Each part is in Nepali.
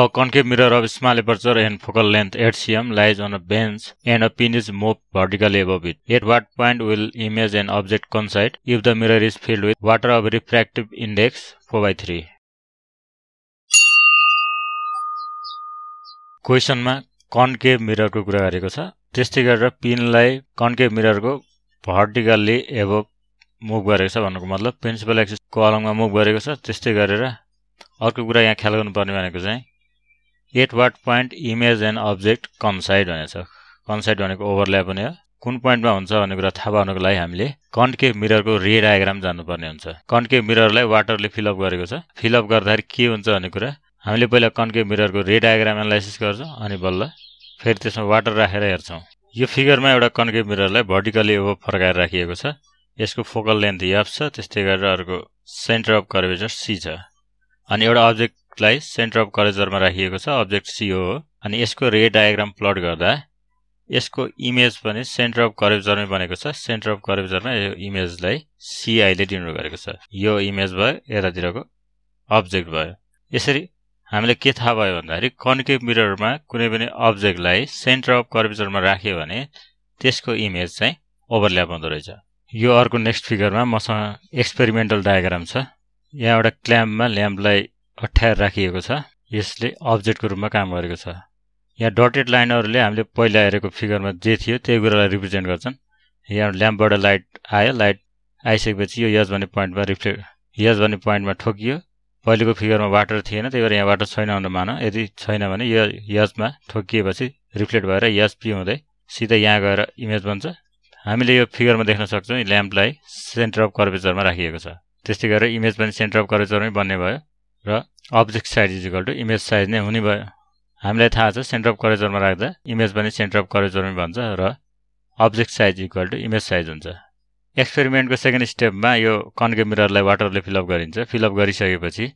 A concave mirror of small aperture and focal length HCM lies on a bench and a pin is moved vertically above it. At what point will image an object coincide if the mirror is filled with water of refractive index 4 by 3? क्वेसनमा कन्केभ मिररको कुरा गरेको छ त्यस्तै गरेर पिनलाई कन्केभ मिररको भर्टिकल्ली एभोभ मुभ गरेको छ भन्नुको मतलब प्रिन्सिपल एक्सिस कलममा मुभ गरेको छ त्यस्तै गरेर अर्को कुरा यहाँ ख्याल गर्नुपर्ने भनेको चाहिँ at what point image and object coincide भनेको छ कन्साइड भनेको ओभरल्याप हुने हो कुन पोइन्टमा हुन्छ भन्ने कुरा थाहा पाउनको लागि हामीले कन्के मिररको रे डायग्राम जान्नुपर्ने हुन्छ कन्के मिररलाई वाटरले फिलअप गरेको छ फिलअप गर्दाखेरि के हुन्छ भन्ने कुरा हामीले पहिला कन्के मिररको रे डायग्राम एनालाइसिस गर्छौँ अनि बल्ल फेरि त्यसमा वाटर राखेर हेर्छौँ यो फिगरमा एउटा कन्के मिररलाई भर्टिकली अब फर्काएर राखिएको छ यसको फोकल लेन्थ एफ छ त्यस्तै गरेर अर्को सेन्टर अफ कर्भेचर सी छ अनि एउटा अब्जेक्ट अब्जेक्टलाई सेन्टर अफ करेजरमा राखिएको छ अब्जेक्ट सी हो अनि यसको रे डायग्राम प्लट गर्दा यसको इमेज पनि सेन्टर अफ करेजरमै बनेको छ सेन्टर अफ करेजरमा यो इमेजलाई सिआईले डिनोट गरेको छ यो इमेज भयो यतातिरको अब्जेक्ट भयो यसरी हामीले के थाहा भयो भन्दाखेरि कन्केभ मिररमा कुनै पनि अब्जेक्टलाई सेन्टर अफ कर्भेचरमा राख्यो भने त्यसको इमेज चाहिँ ओभरल्याप हुँदो रहेछ यो अर्को नेक्स्ट फिगरमा मसँग एक्सपेरिमेन्टल डायग्राम छ यहाँ एउटा क्ल्याम्पमा ल्याम्पलाई अठ्यार राखिएको छ यसले अब्जेक्टको रूपमा काम गरेको छ यहाँ डटेड लाइनहरूले हामीले पहिला हेरेको फिगरमा जे थियो त्यही कुरालाई रिप्रेजेन्ट गर्छन् यहाँ ल्याम्पबाट लाइट आयो लाइट आइसकेपछि यो यज भन्ने पोइन्टमा रिफ्लेक्ट यज भन्ने पोइन्टमा ठोकियो पहिलेको फिगरमा वाटर थिएन त्यही भएर यहाँ वाटर छैन भनेर मान यदि छैन भने यो यजमा ठोकिएपछि रिफ्लेक्ट भएर यज पी हुँदै सिधै यहाँ गएर इमेज बन्छ हामीले यो फिगरमा देख्न सक्छौँ ल्याम्पलाई सेन्टर अफ कर्वेचरमा राखिएको छ त्यस्तै गरेर इमेज पनि सेन्टर अफ कर्वेचरमै बन्ने भयो र object size equal to image size नै हुने भयो हामीलाई थाहा छ सेन्टर अफ करेजरमा राख्दा इमेज पनि सेन्टर अफ करेजरमै भन्छ र object size equal to image size हुन्छ एक्सपेरिमेन्टको सेकेन्ड स्टेपमा यो कन्के मिररलाई वाटरले फिलअप गरिन्छ फिलअप गरिसकेपछि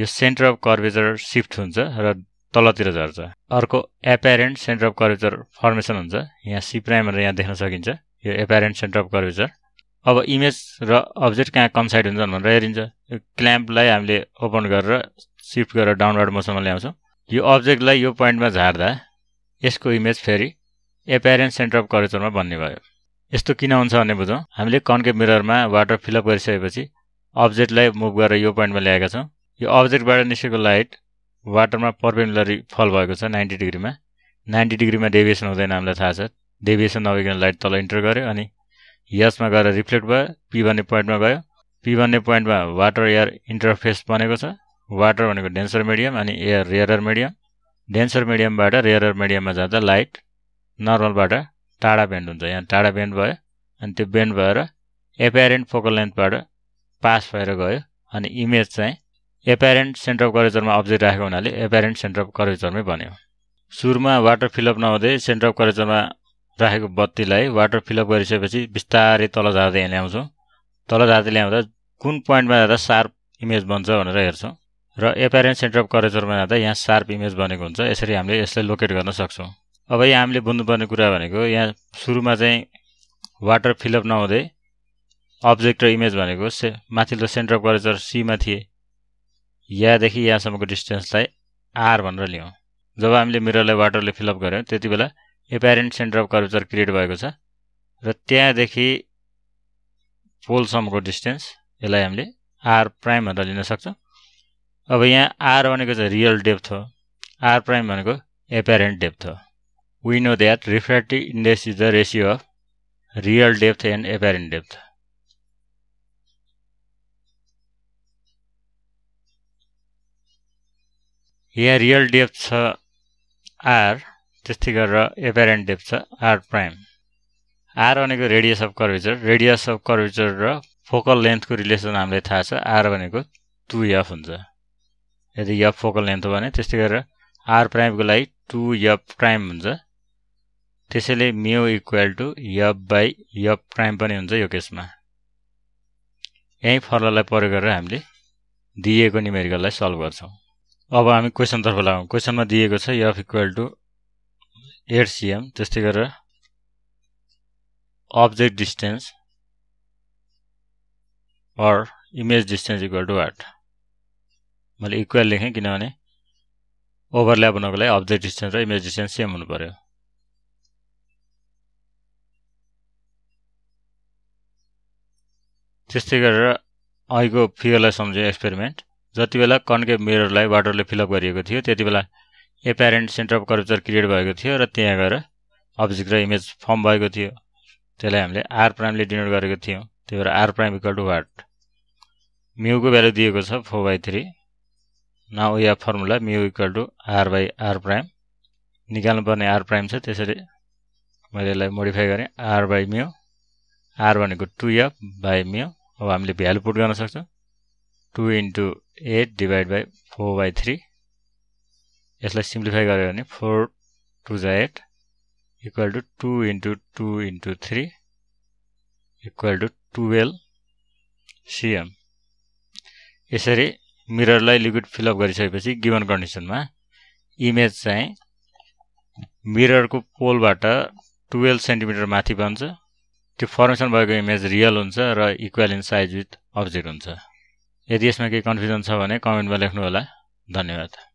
यो सेन्टर अफ कर्भेचर सिफ्ट हुन्छ र तलतिर झर्छ अर्को apparent centre of curvature formation हुन्छ यहाँ सिप्राइमहरू यहाँ देख्न सकिन्छ यो एप्यारेन्ट सेन्टर अफ कर्भेचर अब इमेज र अब्जेक्ट कहाँ कन्साइड हुन्छ भनेर हेरिन्छ क्ल्याम्पलाई हामीले ओपन गरेर सिफ्ट गरेर डाउनलोड मोसनमा ल्याउँछौँ यो अब्जेक्टलाई यो पोइन्टमा झार्दा यसको इमेज फेरि एपेरेन्स सेन्टर अफ करेचरमा बन्ने भयो यस्तो किन हुन्छ भने बुझौँ हामीले कन्के मिररमा वाटर फिलअप गरिसकेपछि अब्जेक्टलाई मुभ गरेर यो पोइन्टमा ल्याएका छौँ यो अब्जेक्टबाट निस्केको लाइट वाटरमा पर्पेन्डुलरी फल भएको छ नाइन्टी डिग्रीमा नाइन्टी डिग्रीमा डेभिएसन हुँदैन हामीलाई थाहा छ डेभिएसन नभइकन लाइट तल इन्टर गऱ्यो अनि यसमा गएर रिफ्लेक्ट भयो पी भन्ने पोइन्टमा गयो पी भन्ने पोइन्टमा वाटर एयर इन्टरफेस बनेको छ वाटर भनेको डेन्सर मिडियम अनि एयर रेयरर मिडियम डेन्सर मिडियमबाट रेयरर मिडियममा जाँदा लाइट नर्मलबाट टाढा बेन्ड हुन्छ यहाँ टाढा बेन्ड भयो अनि त्यो बेन्ड भएर एप्यारेन्ट फोकल लेन्थबाट पास भएर गयो अनि इमेज चाहिँ एप्यारेन्ट सेन्टर अफ करेचरमा अब्जेक्ट राखेको हुनाले एप्यारेन्ट सेन्टर अफ करेचरमै बन्यो सुरुमा वाटर फिलअप नहुँदै सेन्टर अफ करेचरमा राखेको बत्तीलाई वाटर फिलअप गरिसकेपछि बिस्तारै तल झार्दै ल्याउँछौँ तल झार्दै ल्याउँदा कुन पोइन्टमा जाँदा सार्प इमेज बन्छ भनेर हेर्छौँ र एपेरेन्ट सेन्टर अफ करेचरमा जाँदा यहाँ सार्प इमेज बनेको हुन्छ यसरी हामीले यसलाई लोकेट गर्न सक्छौँ अब यहाँ हामीले बुझ्नुपर्ने कुरा भनेको यहाँ सुरुमा चाहिँ वाटर फिलअप नहुँदै अब्जेक्ट र इमेज भनेको से माथिल्लो सेन्टर अफ करेचर सीमा थिए यहाँदेखि यहाँसम्मको डिस्टेन्सलाई आर भनेर लियौँ जब हामीले मिररलाई वाटरले फिलअप गऱ्यौँ त्यति बेला apparent centre of curvature create भएको छ र त्यहाँदेखि पोलसम्मको डिस्टेन्स यसलाई हामीले आर प्राइम भनेर लिन सक्छौँ अब यहाँ आर भनेको चाहिँ रियल डेप्थ हो आर प्राइम भनेको एपेरेन्ट डेप्थ हो we know that refractive index is the ratio of real depth and apparent depth यहाँ रियल डेप्थ छ आर त्यस्तै गरेर एपेरेन्ट डेप्थ छ आर प्राइम आर भनेको radius of curvature radius of curvature र फोकल लेन्थको रिलेसन हामीलाई थाहा छ आर भनेको टु एफ हुन्छ यदि यफ फोकल लेन्थ हो भने त्यस्तै गरेर आर प्राइमको लागि टु यफ प्राइम हुन्छ त्यसैले mu equal to F by F prime पनि हुन्छ यो केसमा यहीँ फर्मुलालाई प्रयोग गरेर हामीले दिएको न्युमेरिकललाई सल्भ गर्छौँ अब हामी क्वेसनतर्फ लगाउँ क्वेसनमा दिएको छ F equal to eight cm त्यस्तै गरेर object distance or image distance equal to what मैले इक्वल लेखेँ किनभने ओभरल्याप हुनको लागि अब्जेक्ट डिस्टेन्स र इमेज डिस्टेन्स सेम हुनु पऱ्यो त्यस्तै गरेर अहिलेको फिगरलाई सम्झेँ एक्सपेरिमेन्ट जति बेला कन्केभ मिररलाई वाटरले फिलअप गरिएको थियो त्यति बेला apparent centre of curvature create भएको थियो र त्यहाँ गएर अब्जेक्ट र इमेज फर्म भएको थियो त्यसलाई हामीले आर प्राइमले डिनोट गरेको थियौँ त्यही भएर R prime equal to what म्युको भ्यालु दिएको छ फोर बाई थ्री नाउ या formula mu equal to R by R prime निकाल्नुपर्ने आर प्राइम छ त्यसरी मैले यसलाई मोडिफाई गरेँ आर बाई म्यु आर भनेको टु एफ बाई म्यु अब हामीले भ्यालु पुट गर्न सक्छौँ two into eight divide by four by three यसलाई सिम्प्लिफाई गऱ्यो भने फोर टु जा eight equal to two into two into three equal to twelve cm यसरी मिररलाई लिक्विड फिलअप गरिसकेपछि गिभन कन्डिसनमा इमेज चाहिँ मिररको पोलबाट टुवेल्भ सेन्टिमिटर माथि बन्छ त्यो फर्मेसन भएको इमेज रियल हुन्छ र equal in size with object हुन्छ यदि यसमा केही कन्फ्युजन छ भने कमेन्टमा लेख्नु होला धन्यवाद